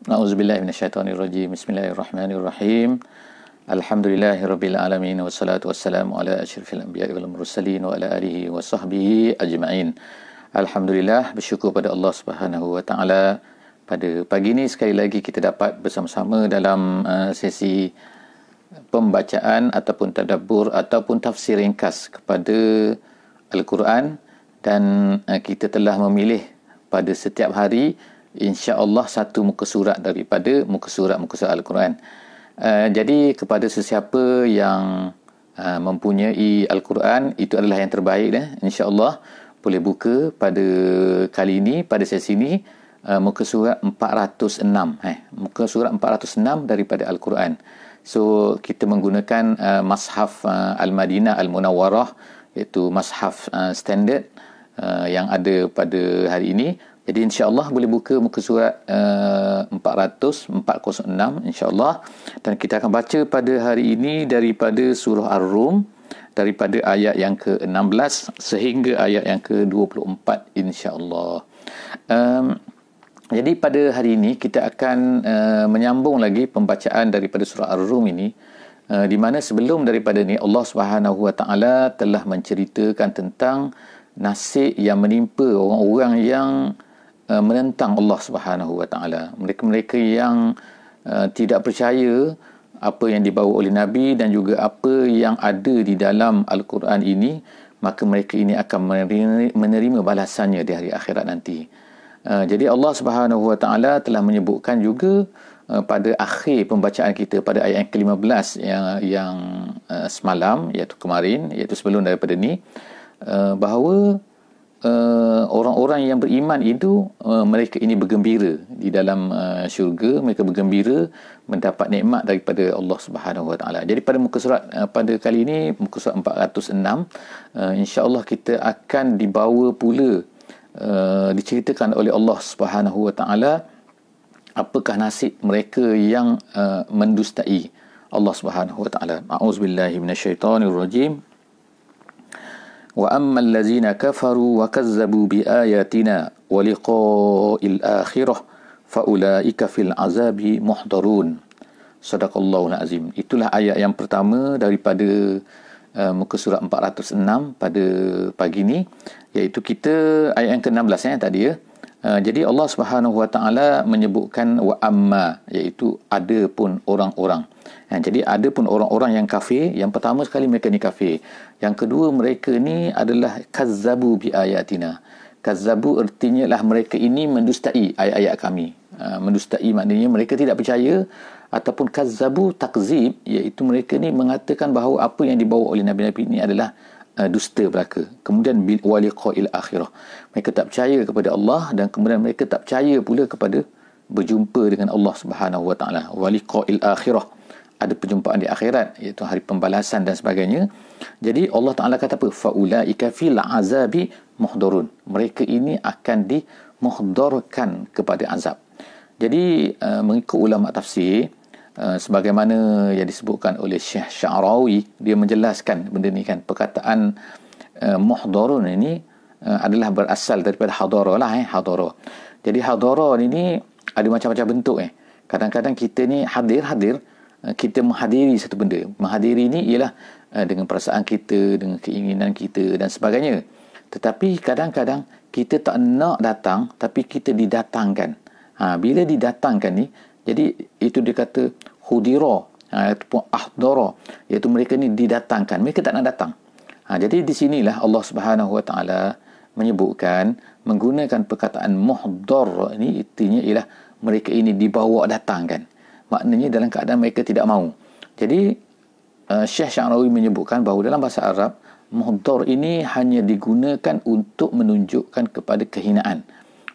Nauzubillahi minasyaitonirrajim. Bismillahirrahmanirrahim. Alhamdulillahirabbil alamin wassalatu wassalamu ala asyrafil anbiya'i wal mursalin wa ala alihi wa sahbihi ajma'in. Alhamdulillah bersyukur pada Allah Subhanahu wa taala pada pagi ini sekali lagi kita dapat bersama-sama dalam uh, sesi pembacaan ataupun tadabbur ataupun tafsir ringkas kepada Al-Quran dan uh, kita telah memilih pada setiap hari insya-Allah satu muka surat daripada muka surat muka surat al-Quran. Uh, jadi kepada sesiapa yang uh, mempunyai al-Quran itu adalah yang terbaik eh insya-Allah boleh buka pada kali ini pada sesi ini uh, muka surat 406 eh muka surat 406 eh, daripada al-Quran. So kita menggunakan uh, mushaf uh, Al-Madinah Al-Munawwarah iaitu mashaf uh, standard uh, yang ada pada hari ini. Jadi insya-Allah boleh buka muka surat uh, eh, 406 insya-Allah dan kita akan baca pada hari ini daripada surah Ar-Rum daripada ayat yang ke-16 sehingga ayat yang ke-24 insya-Allah. Um, jadi pada hari ini kita akan uh, menyambung lagi pembacaan daripada surah Ar-Rum ini uh, di mana sebelum daripada ni Allah Subhanahu Wa Taala telah menceritakan tentang nasib yang menimpa orang-orang yang hmm. Uh, menentang Allah Subhanahu Wa Taala. Mereka-mereka yang uh, tidak percaya apa yang dibawa oleh Nabi dan juga apa yang ada di dalam Al-Quran ini, maka mereka ini akan menerima balasannya di hari akhirat nanti. Uh, jadi Allah Subhanahu Wa Taala telah menyebutkan juga uh, pada akhir pembacaan kita pada ayat ke-15 yang yang uh, semalam iaitu kemarin iaitu sebelum daripada ni uh, bahawa Uh, orang-orang uh, yang beriman itu uh, mereka ini bergembira di dalam uh, syurga mereka bergembira mendapat nikmat daripada Allah Subhanahu Wa Taala. Jadi pada muka surat uh, pada kali ini muka surat 406 uh, insya-Allah kita akan dibawa pula uh, diceritakan oleh Allah Subhanahu Wa Taala apakah nasib mereka yang uh, mendustai Allah Subhanahu Wa Taala. A'udzubillahi minasyaitonirrajim. وأما الذين كفروا وكذبوا بآياتنا ولقاء الآخرة فأولئك في العذاب محضرون Sadaqallahu azim Itulah ayat yang pertama daripada uh, muka surat 406 pada pagi ni iaitu kita ayat yang ke-16 ya eh, tadi ya. Uh, jadi Allah Subhanahu Wa Taala menyebutkan wa amma iaitu ada pun orang-orang. Ya, jadi ada pun orang-orang yang kafir, yang pertama sekali mereka ni kafir. Yang kedua mereka ni adalah kazzabu bi ayatina. Kazzabu artinya lah mereka ini mendustai ayat-ayat kami. Uh, mendustai maknanya mereka tidak percaya ataupun kazzabu takzib iaitu mereka ni mengatakan bahawa apa yang dibawa oleh nabi-nabi ini adalah uh, dusta belaka. Kemudian bil waliqail akhirah. Mereka tak percaya kepada Allah dan kemudian mereka tak percaya pula kepada berjumpa dengan Allah Subhanahu Wa Taala. Waliqail akhirah ada perjumpaan di akhirat iaitu hari pembalasan dan sebagainya. Jadi Allah Taala kata apa? Faulaika fil azabi muhdurun. Mereka ini akan dimuhdurkan kepada azab. Jadi uh, mengikut ulama tafsir uh, sebagaimana yang disebutkan oleh Syekh Sya'rawi dia menjelaskan benda ni kan perkataan uh, eh, muhdurun ini uh, adalah berasal daripada hadara lah eh hadara. Jadi hadara ini ada macam-macam bentuk eh. Kadang-kadang kita ni hadir-hadir Eh, kita menghadiri satu benda. Menghadiri ini ialah eh, dengan perasaan kita, dengan keinginan kita dan sebagainya. Tetapi kadang-kadang kita tak nak datang tapi kita didatangkan. Ha, bila didatangkan ni, jadi itu dia kata hudira ha, ataupun ahdara. Iaitu mereka ni didatangkan. Mereka tak nak datang. Ha, jadi di sinilah Allah Subhanahu Wa Taala menyebutkan menggunakan perkataan muhdar ini artinya ialah mereka ini dibawa datangkan maknanya dalam keadaan mereka tidak mahu. Jadi, uh, Syekh Syarawi menyebutkan bahawa dalam bahasa Arab, muhdar ini hanya digunakan untuk menunjukkan kepada kehinaan.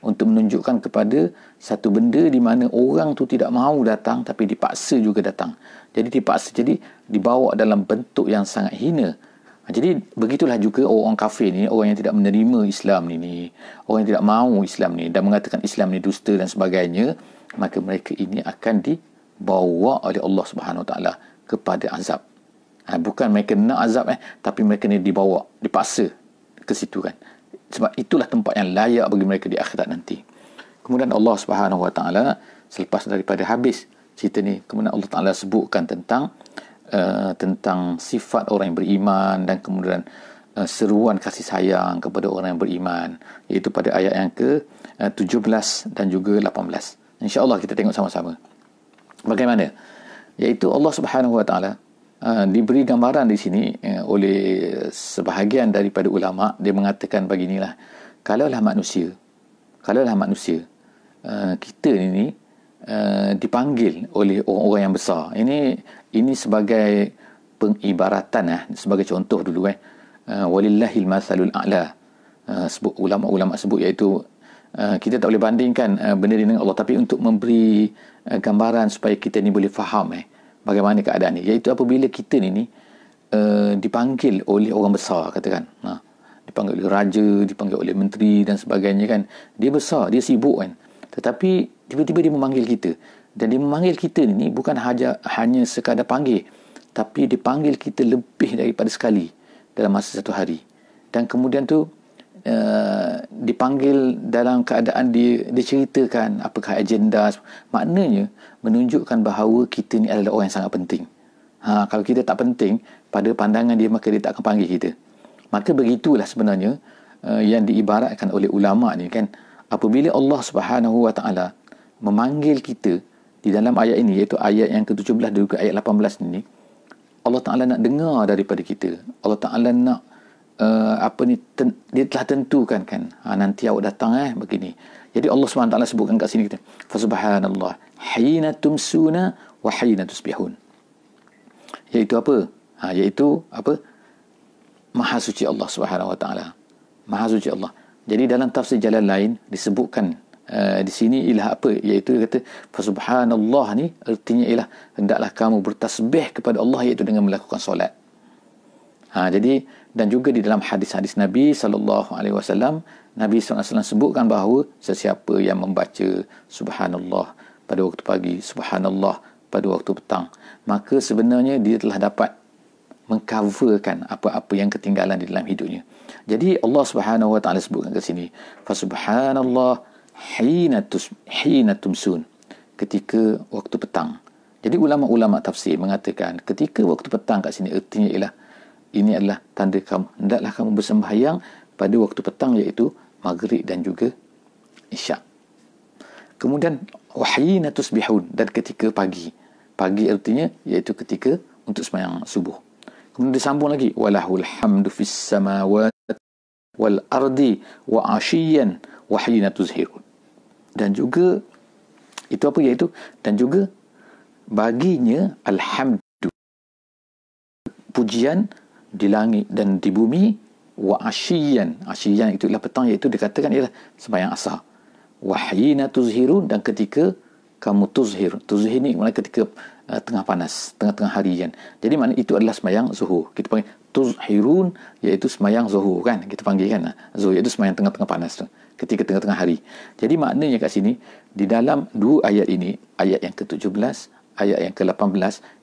Untuk menunjukkan kepada satu benda di mana orang tu tidak mahu datang tapi dipaksa juga datang. Jadi, dipaksa. Jadi, dibawa dalam bentuk yang sangat hina. Jadi, begitulah juga orang kafir ni, orang yang tidak menerima Islam ni, orang yang tidak mahu Islam ni dan mengatakan Islam ni dusta dan sebagainya, maka mereka ini akan di, dibawa oleh Allah Subhanahu Wa Taala kepada azab. Ha, bukan mereka nak azab eh, tapi mereka ni dibawa, dipaksa ke situ kan. Sebab itulah tempat yang layak bagi mereka di akhirat nanti. Kemudian Allah Subhanahu Wa Taala selepas daripada habis cerita ni, kemudian Allah Taala sebutkan tentang Uh, tentang sifat orang yang beriman dan kemudian uh, seruan kasih sayang kepada orang yang beriman iaitu pada ayat yang ke eh, uh, 17 dan juga 18 insyaAllah kita tengok sama-sama bagaimana iaitu Allah Subhanahu Wa Taala ha, diberi gambaran di sini ya, oleh sebahagian daripada ulama dia mengatakan beginilah kalaulah manusia kalaulah manusia ha, kita ini ha, dipanggil oleh orang-orang yang besar ini ini sebagai pengibaratan eh, sebagai contoh dulu eh walillahil masalul a'la sebut ulama-ulama sebut iaitu Eh, kita tak boleh bandingkan uh, benda ini dengan Allah tapi untuk memberi uh, gambaran supaya kita ni boleh faham eh bagaimana keadaan ini. iaitu apabila kita ni ni uh, dipanggil oleh orang besar katakan ha dipanggil oleh raja dipanggil oleh menteri dan sebagainya kan dia besar dia sibuk kan tetapi tiba-tiba dia memanggil kita dan dia memanggil kita ni, ni bukan haja, hanya sekadar panggil tapi dipanggil kita lebih daripada sekali dalam masa satu hari dan kemudian tu uh, dipanggil dalam keadaan di, diceritakan apakah agenda maknanya menunjukkan bahawa kita ni adalah orang yang sangat penting ha, kalau kita tak penting pada pandangan dia maka dia tak akan panggil kita maka begitulah sebenarnya uh, yang diibaratkan oleh ulama ni kan apabila Allah Subhanahu Wa Taala memanggil kita di dalam ayat ini iaitu ayat yang ke-17 dan juga ayat 18 ini Allah Taala nak dengar daripada kita Allah Taala nak uh, apa ni ten, dia telah tentukan kan ha, nanti awak datang eh begini jadi Allah SWT sebutkan kat sini kita fa subhanallah hina tumsuna wa hina tusbihun iaitu apa ha, iaitu apa maha suci Allah Subhanahu wa taala maha suci Allah jadi dalam tafsir jalan lain disebutkan uh, di sini ialah apa iaitu dia kata fa subhanallah ni artinya ialah hendaklah kamu bertasbih kepada Allah iaitu dengan melakukan solat Ha, jadi dan juga di dalam hadis-hadis Nabi sallallahu alaihi wasallam Nabi SAW sebutkan bahawa sesiapa yang membaca subhanallah pada waktu pagi subhanallah pada waktu petang maka sebenarnya dia telah dapat mengcoverkan apa-apa yang ketinggalan di dalam hidupnya. Jadi Allah Subhanahu Wa Taala sebutkan ke sini, "Fa subhanallah hina tus hina tumsun." Ketika waktu petang. Jadi ulama-ulama tafsir mengatakan ketika waktu petang kat sini ertinya ialah ini adalah tanda kamu hendaklah kamu bersembahyang pada waktu petang iaitu maghrib dan juga isyak kemudian wahyina tusbihun dan ketika pagi pagi artinya iaitu ketika untuk sembahyang subuh kemudian disambung lagi walahul hamdu fis samawat wal ardi wa ashiyan wahyina tuzhirun dan juga itu apa iaitu dan juga baginya alhamdu pujian di langit dan di bumi wa asyiyan asyiyan itu ialah petang iaitu dikatakan ialah sembahyang asar wahyina tuzhirun dan ketika kamu tuzhir tuzhir ni maknanya ketika uh, tengah panas tengah-tengah hari kan jadi maknanya itu adalah sembahyang zuhur kita panggil tuzhirun iaitu sembahyang zuhur kan kita panggil kan zuhur iaitu sembahyang tengah-tengah panas tu ketika tengah-tengah hari jadi maknanya kat sini di dalam dua ayat ini ayat yang ke-17 ayat yang ke-18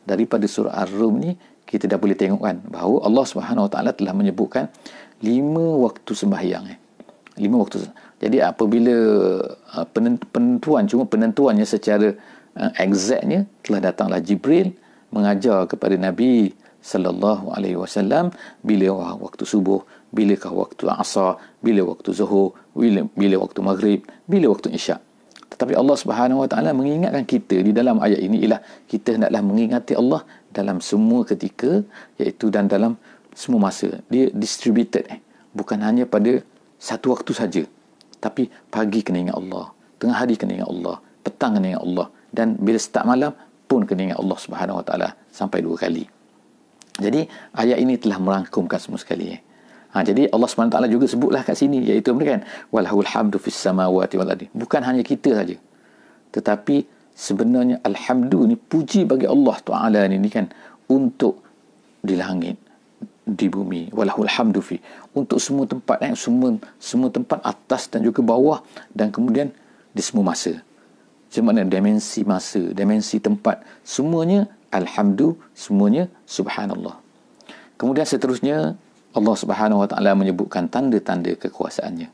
daripada surah ar-rum ni kita dah boleh tengok kan bahawa Allah Subhanahu Wa Taala telah menyebutkan lima waktu sembahyang eh. Lima waktu. Jadi apabila uh, penentuan cuma penentuannya secara uh, exactnya telah datanglah Jibril mengajar kepada Nabi sallallahu alaihi wasallam bila waktu subuh, bilakah waktu asar, bila waktu zuhur, bila, bila waktu maghrib, bila waktu isyak. Tetapi Allah Subhanahu Wa Taala mengingatkan kita di dalam ayat ini ialah kita hendaklah mengingati Allah dalam semua ketika iaitu dan dalam semua masa dia distributed eh. bukan hanya pada satu waktu saja tapi pagi kena ingat Allah tengah hari kena ingat Allah petang kena ingat Allah dan bila start malam pun kena ingat Allah Subhanahu Wa Taala sampai dua kali jadi ayat ini telah merangkumkan semua sekali eh. Ha, jadi Allah SWT juga sebutlah kat sini iaitu apa kan walahul hamdu fis samawati wal ardi bukan hanya kita saja tetapi sebenarnya alhamdu ni puji bagi Allah Taala ni ni kan untuk di langit di bumi walahul hamdu fi untuk semua tempat eh, semua semua tempat atas dan juga bawah dan kemudian di semua masa macam mana dimensi masa dimensi tempat semuanya alhamdu semuanya subhanallah kemudian seterusnya Allah Subhanahu wa taala menyebutkan tanda-tanda kekuasaannya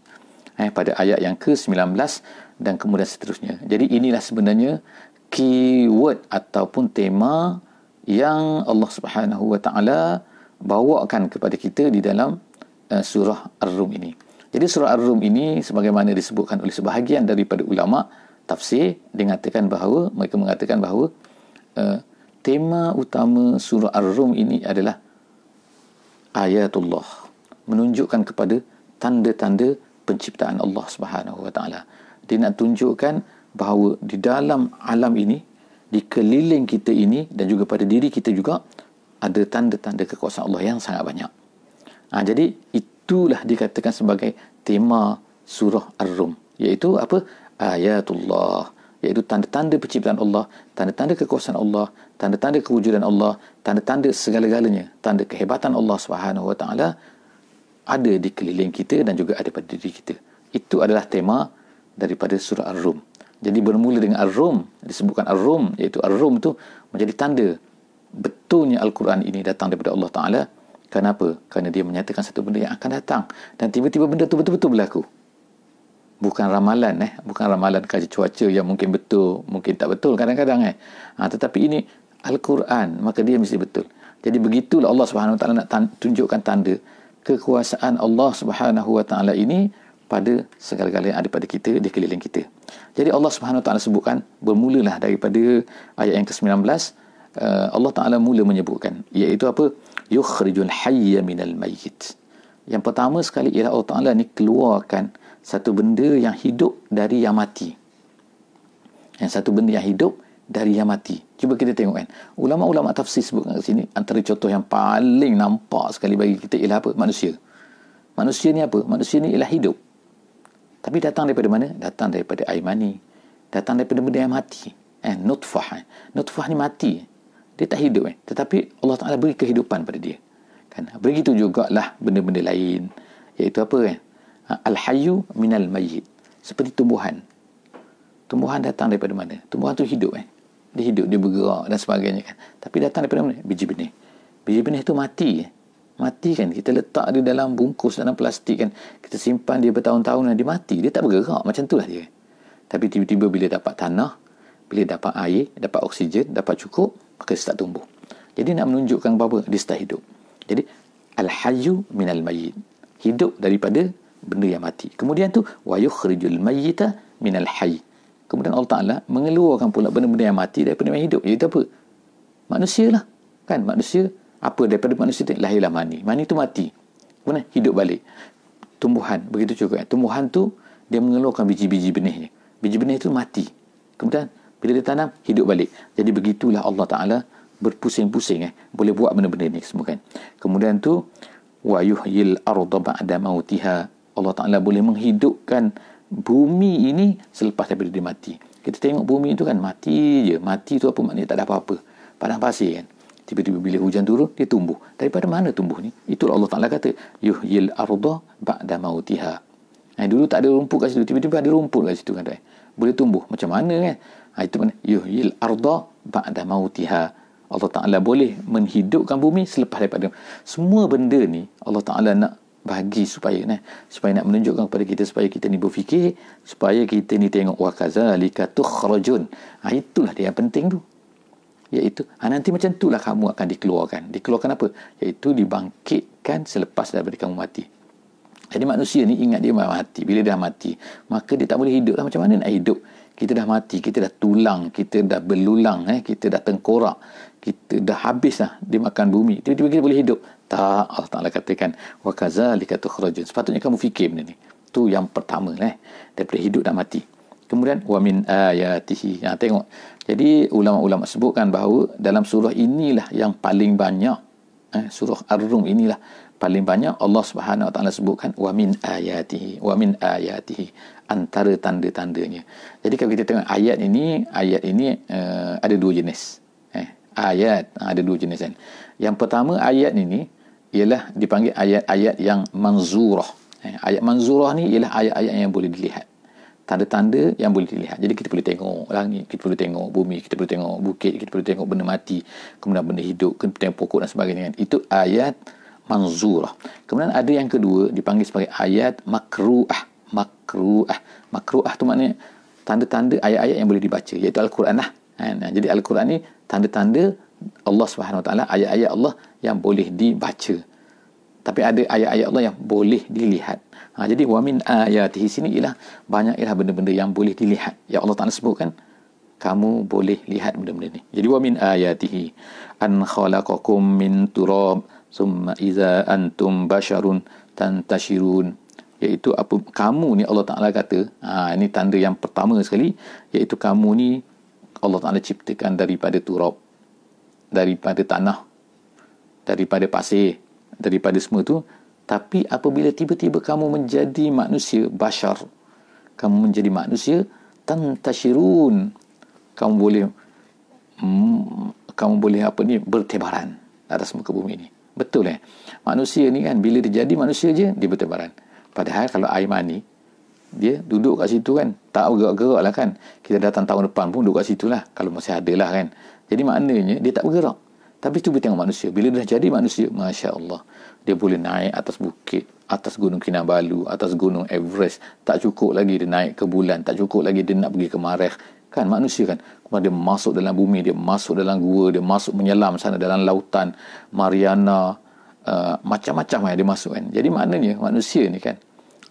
eh, pada ayat yang ke-19 dan kemudian seterusnya. Jadi inilah sebenarnya keyword ataupun tema yang Allah Subhanahu Wa Taala bawakan kepada kita di dalam uh, surah Ar-Rum ini. Jadi surah Ar-Rum ini sebagaimana disebutkan oleh sebahagian daripada ulama tafsir mengatakan bahawa mereka mengatakan bahawa uh, tema utama surah Ar-Rum ini adalah ayatullah menunjukkan kepada tanda-tanda penciptaan Allah Subhanahu Wa Taala dia nak tunjukkan bahawa di dalam alam ini di keliling kita ini dan juga pada diri kita juga ada tanda-tanda kekuasaan Allah yang sangat banyak. Ha, jadi itulah dikatakan sebagai tema surah Ar-Rum iaitu apa? Ayatullah iaitu tanda-tanda penciptaan Allah, tanda-tanda kekuasaan Allah, tanda-tanda kewujudan Allah, tanda-tanda segala-galanya, tanda kehebatan Allah Subhanahu ada di keliling kita dan juga ada pada diri kita. Itu adalah tema daripada surah Ar-Rum. Jadi bermula dengan Ar-Rum, disebutkan Ar-Rum, iaitu Ar-Rum itu menjadi tanda betulnya Al-Quran ini datang daripada Allah Ta'ala. Kenapa? Kerana dia menyatakan satu benda yang akan datang. Dan tiba-tiba benda itu betul-betul berlaku. Bukan ramalan, eh? bukan ramalan kaji cuaca yang mungkin betul, mungkin tak betul kadang-kadang. Eh? Ha, tetapi ini Al-Quran, maka dia mesti betul. Jadi begitulah Allah Subhanahu Wa Ta'ala nak tunjukkan tanda kekuasaan Allah Subhanahu Wa Ta'ala ini pada segala-galanya ada pada kita di keliling kita. Jadi Allah Subhanahu taala sebutkan bermulalah daripada ayat yang ke-19 uh, Allah taala mula menyebutkan iaitu apa? Yukhrijul hayya minal mayyit. Yang pertama sekali ialah Allah taala ni keluarkan satu benda yang hidup dari yang mati. Yang satu benda yang hidup dari yang mati. Cuba kita tengok kan. Ulama-ulama tafsir sebutkan kat sini antara contoh yang paling nampak sekali bagi kita ialah apa? Manusia. Manusia ni apa? Manusia ni ialah hidup. Tapi datang daripada mana? Datang daripada air mani. Datang daripada benda yang mati. Eh, nutfah. Eh. Nutfah ni mati. Dia tak hidup. Eh. Tetapi Allah Ta'ala beri kehidupan pada dia. Kan? Begitu juga lah benda-benda lain. Iaitu apa kan? Eh? Ha, Al-hayu minal mayyit. Seperti tumbuhan. Tumbuhan datang daripada mana? Tumbuhan tu hidup. Eh. Dia hidup, dia bergerak dan sebagainya. Kan? Tapi datang daripada mana? Biji benih. Biji benih tu mati. Eh mati kan kita letak dia dalam bungkus dalam plastik kan kita simpan dia bertahun-tahun dan dia mati dia tak bergerak macam tu lah dia tapi tiba-tiba bila dapat tanah bila dapat air dapat oksigen dapat cukup maka dia start tumbuh jadi nak menunjukkan bahawa dia start hidup jadi al-hayyu minal mayyit hidup daripada benda yang mati kemudian tu wa yukhrijul mayyita minal hayy kemudian Allah Ta'ala mengeluarkan pula benda-benda yang mati daripada yang hidup iaitu apa manusialah kan manusia apa daripada manusia itu lahirlah mani mani itu mati kemudian hidup balik tumbuhan begitu juga tumbuhan tu dia mengeluarkan biji-biji benihnya biji-benih itu mati kemudian bila dia tanam hidup balik jadi begitulah Allah Ta'ala berpusing-pusing eh. boleh buat benda-benda ni semua kan kemudian tu wa yuhyil arda ba'da mautiha Allah Ta'ala boleh menghidupkan bumi ini selepas daripada dia mati kita tengok bumi itu kan mati je mati tu apa maknanya tak ada apa-apa padang pasir kan tiba-tiba bila hujan turun dia tumbuh daripada mana tumbuh ni itulah Allah Taala kata yuhyil arda ba'da mautiha nah, eh, dulu tak ada rumput kat situ tiba-tiba ada rumput kat situ kata boleh tumbuh macam mana kan eh? nah, itu mana yuhyil arda ba'da mautiha Allah Taala boleh menghidupkan bumi selepas daripada semua benda ni Allah Taala nak bagi supaya nah, kan, eh? supaya nak menunjukkan kepada kita supaya kita ni berfikir supaya kita ni tengok wa kazalika tukhrajun nah, itulah dia yang penting tu iaitu ha, nanti macam tu lah kamu akan dikeluarkan dikeluarkan apa iaitu dibangkitkan selepas daripada kamu mati jadi manusia ni ingat dia mati bila dia dah mati maka dia tak boleh hidup lah macam mana nak hidup kita dah mati kita dah tulang kita dah berlulang eh? kita dah tengkorak kita dah habis lah dia makan bumi tiba-tiba kita boleh hidup tak Allah Ta'ala katakan wa kazalika tukhrajun sepatutnya kamu fikir benda ni tu yang pertama lah, eh? daripada hidup dan mati Kemudian wa min ayatihi. Ha, tengok. Jadi ulama-ulama sebutkan bahawa dalam surah inilah yang paling banyak eh, surah Ar-Rum inilah paling banyak Allah Subhanahu Wa Taala sebutkan wa min ayatihi wa min ayatihi antara tanda-tandanya. Jadi kalau kita tengok ayat ini, ayat ini uh, ada dua jenis. Eh, ayat ha, ada dua jenis kan. Yang pertama ayat ini ialah dipanggil ayat-ayat yang manzurah. Eh, ayat manzurah ni ialah ayat-ayat yang boleh dilihat tanda-tanda yang boleh dilihat. Jadi kita boleh tengok langit, kita boleh tengok bumi, kita boleh tengok bukit, kita boleh tengok benda mati, kemudian benda hidup, kemudian tengok pokok dan sebagainya. Kan? Itu ayat manzurah. Kemudian ada yang kedua dipanggil sebagai ayat makruah. Makruah. Makruah tu maknanya tanda-tanda ayat-ayat yang boleh dibaca iaitu Al-Quran lah. Kan? Jadi Al-Quran ni tanda-tanda Allah Subhanahu Taala ayat-ayat Allah yang boleh dibaca. Tapi ada ayat-ayat Allah yang boleh dilihat. Ha, jadi wa min ayatihi sini ialah banyak ialah benda-benda yang boleh dilihat. Ya Allah Taala sebut kan kamu boleh lihat benda-benda ni. Jadi wa min ayatihi an khalaqakum min turab summa iza antum basharun tantashirun iaitu apa kamu ni Allah Taala kata ha, ini tanda yang pertama sekali iaitu kamu ni Allah Taala ciptakan daripada turab daripada tanah daripada pasir daripada semua tu tapi apabila tiba-tiba kamu menjadi manusia bashar kamu menjadi manusia tantashirun kamu boleh mm, kamu boleh apa ni bertebaran atas muka bumi ini betul eh manusia ni kan bila dia jadi manusia je dia bertebaran padahal kalau air mani dia duduk kat situ kan tak bergerak-gerak lah kan kita datang tahun depan pun duduk kat situ lah kalau masih ada lah kan jadi maknanya dia tak bergerak tapi tu kita tengok manusia bila dia dah jadi manusia Masya Allah dia boleh naik atas bukit atas gunung Kinabalu, atas gunung Everest, tak cukup lagi dia naik ke bulan, tak cukup lagi dia nak pergi ke Mareh. Kan manusia kan, kemudian dia masuk dalam bumi, dia masuk dalam gua, dia masuk menyelam sana dalam lautan, Mariana, uh, macam-macam yang dia masuk kan. Jadi maknanya manusia ni kan,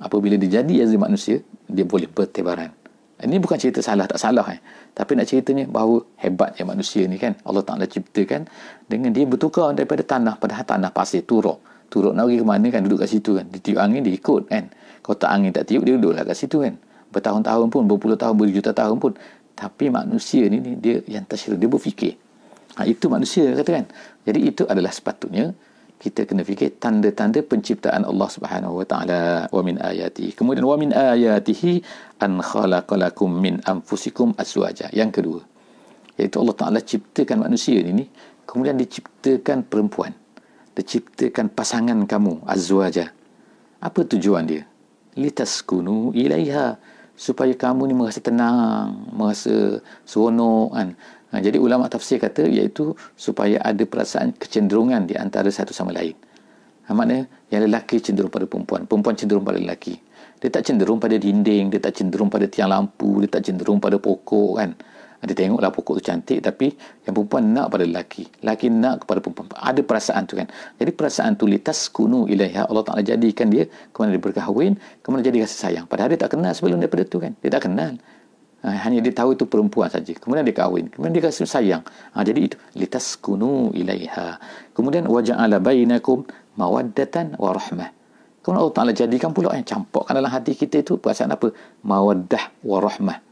apabila dia jadi azim manusia, dia boleh bertebaran. Ini bukan cerita salah tak salah eh. Tapi nak ceritanya bahawa hebatnya manusia ni kan. Allah Ta'ala ciptakan dengan dia bertukar daripada tanah. Padahal tanah pasir turuk turut nak lah pergi ke mana kan duduk kat situ kan dia tiup angin dia ikut kan kalau tak angin tak tiup dia duduklah kat situ kan bertahun-tahun pun berpuluh tahun berjuta tahun pun tapi manusia ni dia yang tersyirah dia berfikir ha, itu manusia kata kan jadi itu adalah sepatutnya kita kena fikir tanda-tanda penciptaan Allah Subhanahu wa taala wa min ayati kemudian wa min ayatihi an khalaqalakum min anfusikum aswaja yang kedua iaitu Allah Taala ciptakan manusia ini kemudian diciptakan perempuan diciptakan pasangan kamu azwaja apa tujuan dia litaskunu ilaiha supaya kamu ni merasa tenang merasa seronok kan ha, jadi ulama tafsir kata iaitu supaya ada perasaan kecenderungan di antara satu sama lain ha, maknanya yang lelaki cenderung pada perempuan perempuan cenderung pada lelaki dia tak cenderung pada dinding dia tak cenderung pada tiang lampu dia tak cenderung pada pokok kan dia tengoklah pokok tu cantik tapi yang perempuan nak pada lelaki lelaki nak kepada perempuan ada perasaan tu kan jadi perasaan tu litas kunu ilaiha Allah Ta'ala jadikan dia kemudian dia berkahwin kemudian jadi rasa sayang padahal dia tak kenal sebelum daripada tu kan dia tak kenal ha, hanya dia tahu itu perempuan saja kemudian dia kahwin kemudian dia rasa sayang ha, jadi itu litas kunu ilaiha kemudian waja'ala bainakum mawaddatan warahmah kemudian Allah Ta'ala jadikan pula yang eh, campurkan dalam hati kita itu perasaan apa mawaddah warahmah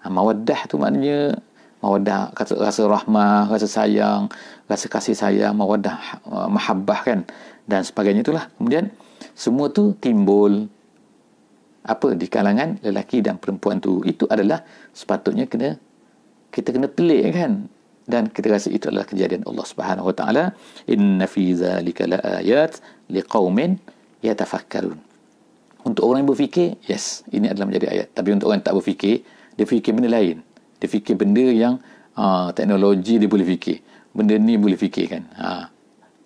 Ha, mawaddah tu maknanya mawaddah kata rasa rahmah, rasa sayang, rasa kasih sayang, mawaddah uh, mahabbah kan dan sebagainya itulah. Kemudian semua tu timbul apa di kalangan lelaki dan perempuan tu itu adalah sepatutnya kena kita kena pelik kan dan kita rasa itu adalah kejadian Allah Subhanahu Wa Taala inna fi zalika laayat liqaumin yatafakkarun untuk orang yang berfikir yes ini adalah menjadi ayat tapi untuk orang yang tak berfikir dia fikir benda lain. Dia fikir benda yang uh, teknologi dia boleh fikir. Benda ni boleh fikir kan. Ha.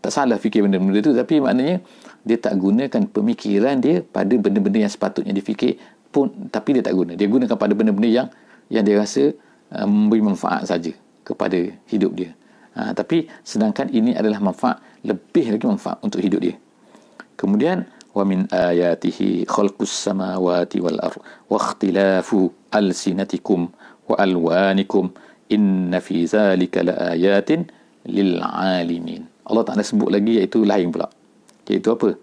Tak salah fikir benda-benda tu tapi maknanya dia tak gunakan pemikiran dia pada benda-benda yang sepatutnya dia fikir pun tapi dia tak guna. Dia gunakan pada benda-benda yang yang dia rasa uh, memberi manfaat saja kepada hidup dia. Ha, tapi sedangkan ini adalah manfaat lebih lagi manfaat untuk hidup dia. Kemudian ومن آياته خلق السماوات والأرض واختلاف ألسنتكم وألوانكم إن في ذلك لآيات للعالمين Allah Ta'ala sebut lagi iaitu lain pula iaitu apa?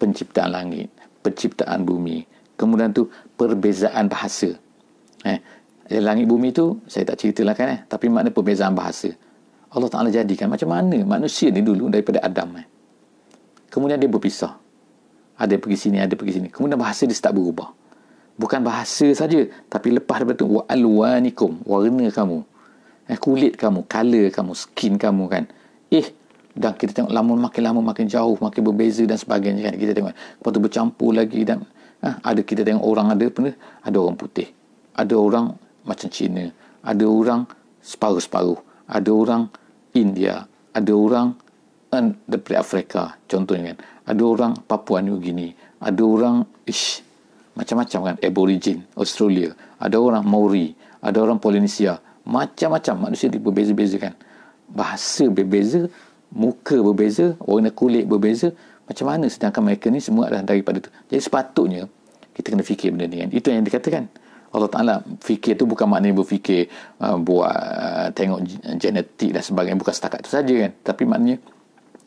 penciptaan langit penciptaan bumi kemudian tu perbezaan bahasa eh, eh langit bumi tu saya tak ceritalah kan eh? tapi makna perbezaan bahasa Allah Ta'ala jadikan macam mana manusia ni dulu daripada Adam eh? kemudian dia berpisah ada pergi sini ada pergi sini kemudian bahasa dia start berubah bukan bahasa saja tapi lepas daripada tu wa warna kamu eh, kulit kamu color kamu skin kamu kan eh dan kita tengok lama makin lama makin jauh makin berbeza dan sebagainya kan kita tengok lepas tu bercampur lagi dan eh, ada kita tengok orang ada pernah ada orang putih ada orang macam Cina ada orang separuh-separuh ada orang India ada orang dari Afrika contohnya kan ada orang Papua New Guinea, ada orang ish macam-macam kan aborigin Australia, ada orang Maori, ada orang Polinesia, macam-macam manusia berbeza-beza kan. Bahasa berbeza, muka berbeza, warna kulit berbeza, macam mana sedangkan mereka ni semua adalah daripada tu. Jadi sepatutnya kita kena fikir benda ni kan. Itu yang dikatakan. Allah Ta'ala fikir tu bukan maknanya berfikir uh, buat uh, tengok genetik dan sebagainya. Bukan setakat tu saja kan. Tapi maknanya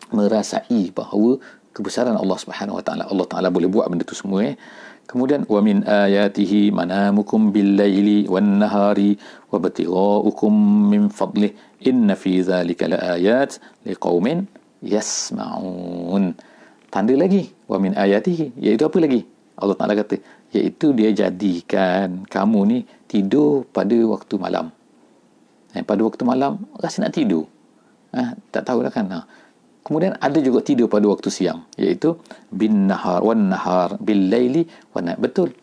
merasai bahawa kebesaran Allah Subhanahu Wa Taala. Allah Taala boleh buat benda tu semua. Eh? Kemudian wa min ayatihi manamukum billaili wan nahari wa batighaukum min fadli inna fi zalika laayat liqaumin yasmaun. Tanda lagi wa min ayatihi iaitu apa lagi? Allah Taala kata iaitu dia jadikan kamu ni tidur pada waktu malam. Eh, pada waktu malam rasa nak tidur. Eh, tak tahulah kan. Ha. Kemudian ada juga tidur pada waktu siang iaitu bin nahar wan nahar bil laili wan nahar. betul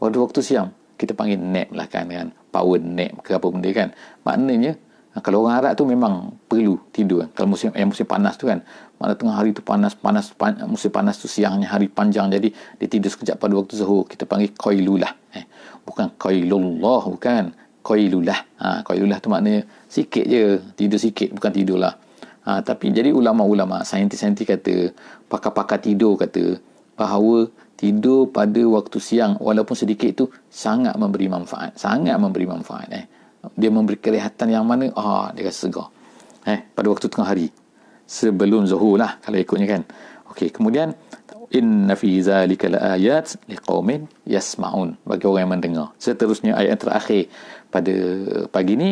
pada waktu siang kita panggil nap lah kan kan power nap ke apa benda kan maknanya ah, kalau orang Arab tu memang perlu tidur kan? kalau musim eh, musim panas tu kan mana tengah hari tu panas panas pan, musim panas tu siangnya hari panjang jadi dia tidur sekejap pada waktu zuhur kita panggil qailulah eh bukan qailullah bukan qailulah ha ah, qailulah tu maknanya sikit je tidur sikit bukan tidurlah Ha, tapi jadi ulama-ulama, saintis-saintis kata, pakar-pakar tidur kata, bahawa tidur pada waktu siang walaupun sedikit itu sangat memberi manfaat. Sangat memberi manfaat eh. Dia memberi kelihatan yang mana, ah oh, dia rasa segar. Eh, pada waktu tengah hari. Sebelum zuhur lah kalau ikutnya kan. Okey, kemudian inna fi zalika laayat liqaumin yasmaun bagi orang yang mendengar. Seterusnya ayat terakhir pada pagi ni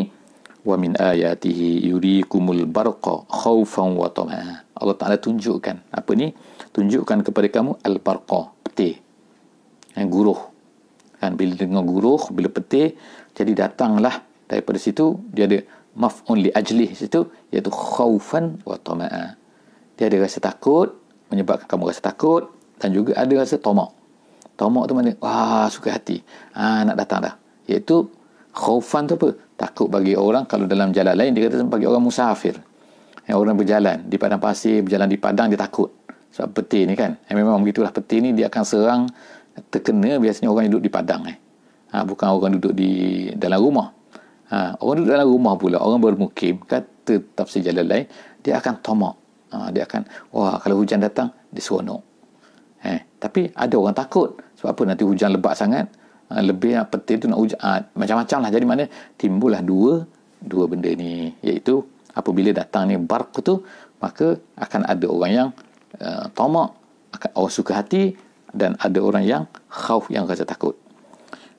ومن آياته يريكم البرق خوفا وطمعا Allah Ta'ala tunjukkan apa ni tunjukkan kepada kamu al-barqa petir yang guruh kan bila dengar guruh bila petir jadi datanglah daripada situ dia ada maf'un li ajli situ iaitu khaufan wa tama'a dia ada rasa takut menyebabkan kamu rasa takut dan juga ada rasa tamak tamak tu mana wah suka hati ah ha, nak datang dah iaitu Khaufan tu apa? Takut bagi orang kalau dalam jalan lain dia kata bagi orang musafir. Yang eh, orang berjalan di padang pasir, berjalan di padang dia takut. Sebab peti ni kan. Yang eh, memang begitulah peti ni dia akan serang terkena biasanya orang yang duduk di padang eh. Ha, bukan orang duduk di dalam rumah. Ha, orang duduk dalam rumah pula, orang bermukim kata tafsir jalan lain dia akan tomak. Ha, dia akan wah kalau hujan datang dia seronok. Eh, tapi ada orang takut. Sebab apa nanti hujan lebat sangat, Ha, lebih peti tu nak ujat ha, macam-macam lah jadi mana timbullah dua dua benda ni iaitu apabila datang ni bark tu maka akan ada orang yang uh, tamak akan orang suka hati dan ada orang yang khauf yang rasa takut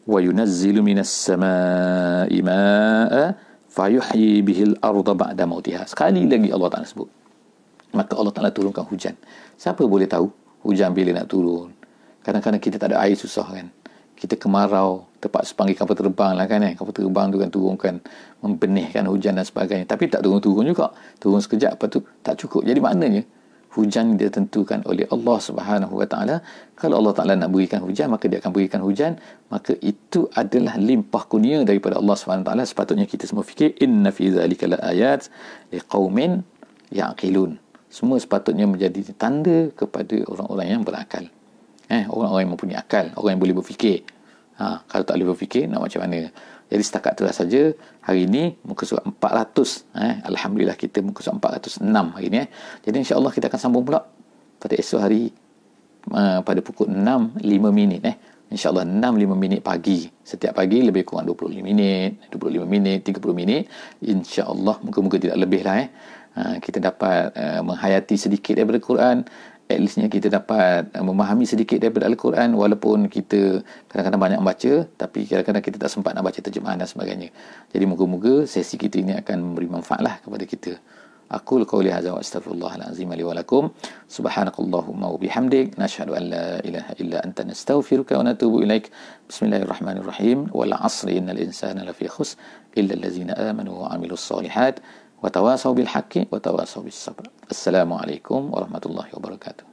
wa yunazzilu minas samaa'i ma'a fa yuhyi bihi al-ardha ba'da mautiha sekali lagi Allah Taala sebut maka Allah Taala turunkan hujan siapa boleh tahu hujan bila nak turun kadang-kadang kita tak ada air susah kan kita kemarau terpaksa panggil kapal terbang lah kan eh. kapal terbang tu kan turunkan membenihkan hujan dan sebagainya tapi tak turun-turun juga turun sekejap lepas tu tak cukup jadi maknanya hujan dia tentukan oleh Allah Subhanahu Wa Taala kalau Allah Taala nak berikan hujan maka dia akan berikan hujan maka itu adalah limpah kurnia daripada Allah Subhanahu Taala sepatutnya kita semua fikir inna fi zalika laayat liqaumin yaqilun semua sepatutnya menjadi tanda kepada orang-orang yang berakal eh orang-orang yang mempunyai akal orang yang boleh berfikir ha, kalau tak boleh berfikir nak macam mana jadi setakat itulah saja hari ini muka surat 400 eh alhamdulillah kita muka surat 406 hari ini eh jadi insyaallah kita akan sambung pula pada esok hari uh, pada pukul 6 5 minit eh insyaallah 6 5 minit pagi setiap pagi lebih kurang 25 minit 25 minit 30 minit insyaallah muka-muka tidak lebih lah eh Ha, kita dapat uh, menghayati sedikit daripada Quran at least kita dapat uh, memahami sedikit daripada Al-Quran walaupun kita kadang-kadang banyak membaca tapi kadang-kadang kita tak sempat nak baca terjemahan dan sebagainya. Jadi moga-moga sesi kita ini akan memberi manfaat lah kepada kita. Aku qawli hadza wa astaghfirullahalazim li wa lakum. Subhanakallahumma wa bihamdik nashhadu an la ilaha illa anta nastaghfiruka wa natubu ilaik. Bismillahirrahmanirrahim. walla 'asri innal insan lafi khusr illa allazina amanu wa 'amilus salihat wa tawasaw bil haqqi wa tawasaw bis sabr Assalamualaikum warahmatullahi wabarakatuh